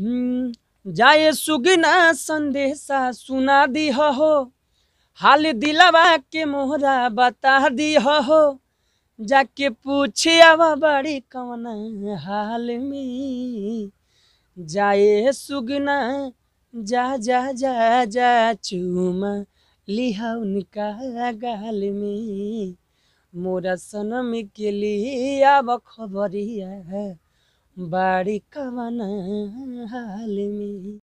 हम्म, जाए सुगना संदेशा सुना दी हो हाल दिलावा के मोहरा बता दी हो जाके पूछ आवा बड़ी कौन हाल में जाए सुगना जा जा जा जा चूम लिहा उनका गाल में मोरा सनम के लिए अब खबरिया বাড়ি কামানা হাল মে